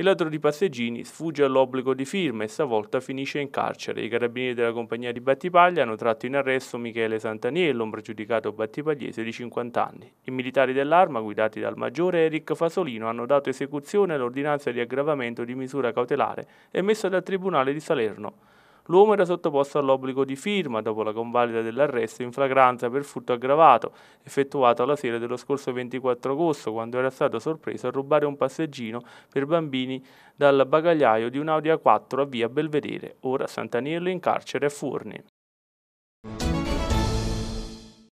Il ladro di passeggini sfugge all'obbligo di firma e stavolta finisce in carcere. I carabinieri della compagnia di Battipaglia hanno tratto in arresto Michele Santaniello, un pregiudicato battipagliese di 50 anni. I militari dell'arma, guidati dal maggiore Eric Fasolino, hanno dato esecuzione all'ordinanza di aggravamento di misura cautelare emessa dal Tribunale di Salerno. L'uomo era sottoposto all'obbligo di firma dopo la convalida dell'arresto in flagranza per furto aggravato, effettuato la sera dello scorso 24 agosto, quando era stato sorpreso a rubare un passeggino per bambini dal bagagliaio di un'Audi A4 a via Belvedere, ora Sant'Aniello in carcere a Furni.